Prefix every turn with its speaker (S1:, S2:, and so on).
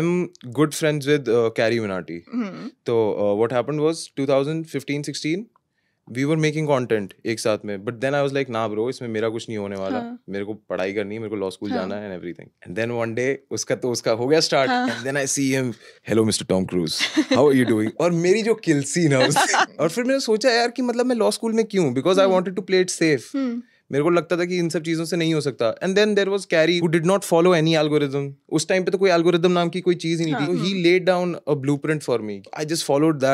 S1: I'm good friends with uh, Carrie Minati. Mm-hmm. So uh, what happened was 2015-16 we were making content एक साथ में but then I was like ना bro इसमें मेरा कुछ नहीं होने वाला हाँ. मेरे को पढ़ाई करनी है मेरे को लॉ स्कूल हाँ. जाना है and everything and then one day उसका तो उसका हो गया start then I see him hello mister Tom Cruise how you doing और मेरी जो किल सीन है और फिर मैंने सोचा यार कि मतलब मैं लॉ स्कूल में क्यों because I wanted to play it safe मेरे को लगता था कि इन सब चीज़ों से नहीं हो सकता and then there was Carrie who did not follow any algorithm उस टाइम पे तो कोई एल्गोरिज्म नाम की कोई चीज़ ही नहीं थी he laid down a blueprint for me I just followed that